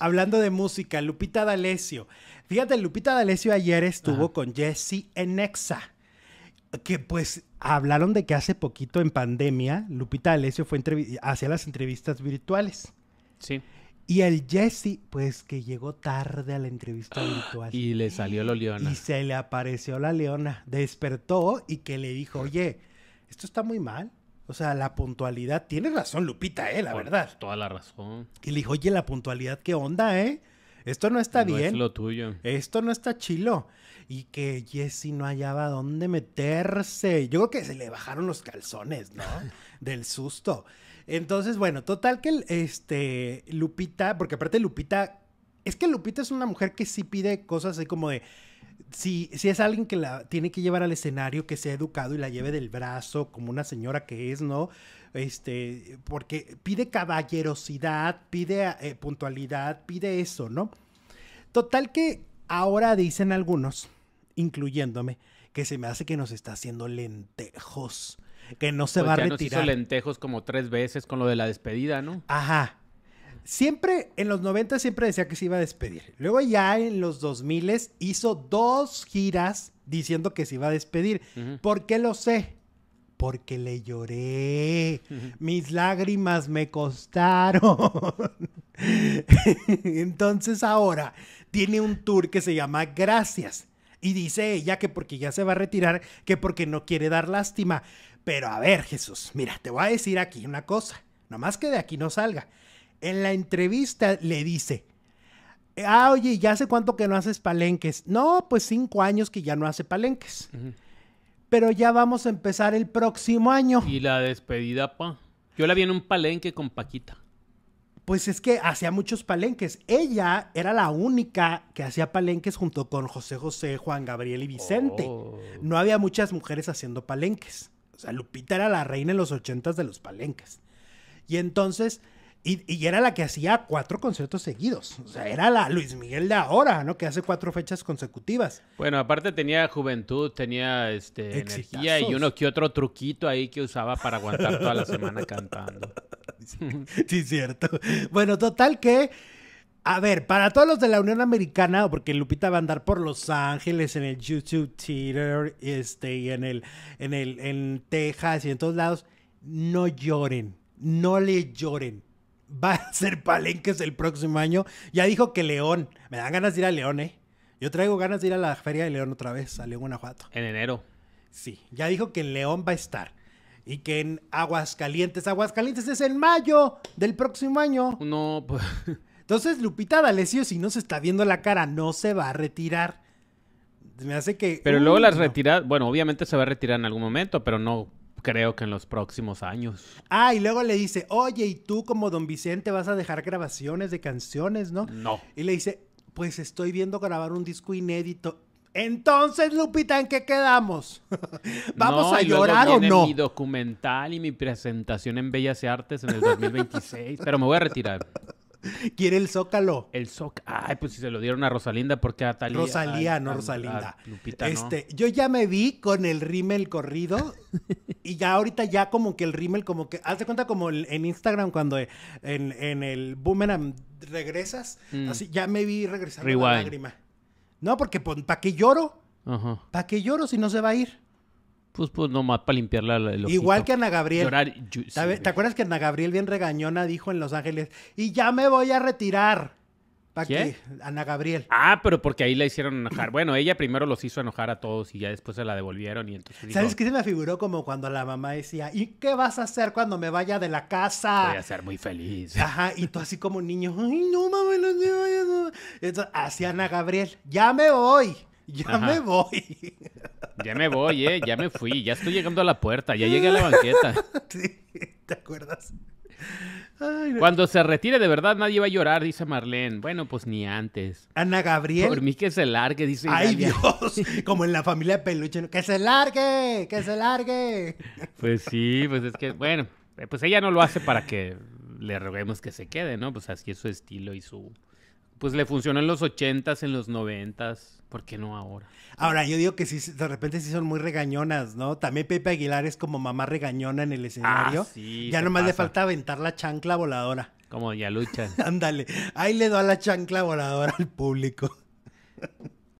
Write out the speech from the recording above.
Hablando de música, Lupita D'Alessio. Fíjate, Lupita D'Alessio ayer estuvo con Jesse Nexa. que pues hablaron de que hace poquito en pandemia, Lupita D'Alessio fue hacia las entrevistas virtuales. Sí. Y el Jesse, pues que llegó tarde a la entrevista ah, virtual. Y le salió la leona. Y se le apareció la leona. Despertó y que le dijo, oye, esto está muy mal. O sea, la puntualidad. Tienes razón, Lupita, eh, la verdad. Toda la razón. Y le dijo, oye, la puntualidad, ¿qué onda, eh? Esto no está bien. Esto no está chilo. Y que Jesse no hallaba dónde meterse. Yo creo que se le bajaron los calzones, ¿no? Del susto. Entonces, bueno, total que este Lupita, porque aparte Lupita es que Lupita es una mujer que sí pide cosas así como de. Si, si es alguien que la tiene que llevar al escenario, que sea educado y la lleve del brazo, como una señora que es, ¿no? Este, porque pide caballerosidad, pide eh, puntualidad, pide eso, ¿no? Total que ahora dicen algunos, incluyéndome, que se me hace que nos está haciendo lentejos, que no se pues va a retirar. Nos hizo lentejos como tres veces con lo de la despedida, ¿no? Ajá. Siempre en los 90 siempre decía que se iba a despedir. Luego ya en los 2000 hizo dos giras diciendo que se iba a despedir. ¿Por qué lo sé? Porque le lloré. Mis lágrimas me costaron. Entonces ahora tiene un tour que se llama Gracias. Y dice ella que porque ya se va a retirar, que porque no quiere dar lástima. Pero a ver, Jesús, mira, te voy a decir aquí una cosa. Nomás que de aquí no salga. En la entrevista le dice, ah, oye, ¿ya hace cuánto que no haces palenques? No, pues cinco años que ya no hace palenques. Pero ya vamos a empezar el próximo año. Y la despedida, pa. Yo la vi en un palenque con Paquita. Pues es que hacía muchos palenques. Ella era la única que hacía palenques junto con José José, Juan Gabriel y Vicente. Oh. No había muchas mujeres haciendo palenques. O sea, Lupita era la reina en los ochentas de los palenques. Y entonces y, era la que hacía cuatro conciertos seguidos. O sea, era la Luis Miguel de ahora, ¿no? Que hace cuatro fechas consecutivas. Bueno, aparte tenía juventud, tenía este, energía y uno que otro truquito ahí que usaba para aguantar toda la semana cantando. Sí, cierto. Bueno, total que. A ver, para todos los de la Unión Americana, porque Lupita va a andar por Los Ángeles, en el YouTube Theater, este, y en el, en el, en Texas y en todos lados, no lloren, no le lloren va a ser Palenques el próximo año. Ya dijo que León. Me dan ganas de ir a León, ¿eh? Yo traigo ganas de ir a la Feria de León otra vez, a León, Guanajuato. En enero. Sí, ya dijo que en León va a estar. Y que en Aguascalientes, Aguascalientes es en mayo del próximo año. No, pues. Entonces, Lupita D'Alessio, si no se está viendo la cara, no se va a retirar. Me hace que. Pero luego las retira retiradas. Bueno, obviamente se va a retirar en algún momento, pero no Creo que en los próximos años. Ah, y luego le dice, oye, ¿y tú como don Vicente vas a dejar grabaciones de canciones, no? No. Y le dice, pues estoy viendo grabar un disco inédito. Entonces, Lupita, ¿en qué quedamos? ¿Vamos a llorar o no? Mi documental y mi presentación en Bellas Artes en el 2026, pero me voy a retirar. Quiere el Zócalo. El Zócalo. Ay, pues si se lo dieron a Rosalinda, porque a Talía. Rosalía, no Rosalinda. este, Yo ya me vi con el rímel corrido y ya ahorita ya como que el rímel, como que. Haz cuenta como en Instagram cuando en, el Boomerang regresas. Mm. Así, ya me vi regresando la lágrima. No, porque ¿para que lloro? ¿Para qué lloro si no se va a ir? Pues, pues nomás para limpiarla Igual que Ana Gabriel. ¿Te, acuerdas que Ana Gabriel bien regañona dijo en Los Ángeles, y ya me voy a retirar? ¿Para qué? Ana Gabriel. Ah, pero porque ahí la hicieron enojar. Bueno, ella primero los hizo enojar a todos y ya después se la devolvieron y entonces ¿Sabes qué se me figuró como cuando la mamá decía, ¿y qué vas a hacer cuando me vaya de la casa? Voy a ser muy feliz. Ajá, y tú así como niño, ¡ay, no, mames, no, no, no. Entonces, así Ana Gabriel, ¡ya me voy! ya me voy. Ya me voy, eh, ya me fui, ya estoy llegando a la puerta, ya llegué a la banqueta. Sí, ¿te acuerdas? Cuando se retire de verdad nadie va a llorar, dice Marlene. Bueno, pues ni antes. Ana Gabriel. Por mí que se largue, dice. Ay Dios, como en la familia Peluche. Que se largue, que se largue. Pues sí, pues es que, bueno, eh, pues ella no lo hace para que le roguemos que se quede, ¿no? Pues así es su estilo y su... Pues le funcionó en los 80s, en los noventas. ¿Por qué no ahora? Ahora, yo digo que sí, de repente sí son muy regañonas, ¿no? También Pepe Aguilar es como mamá regañona en el escenario. Ah, ya nomás le falta aventar la chancla voladora. Como ya luchan. Ándale, ahí le doy a la chancla voladora al público.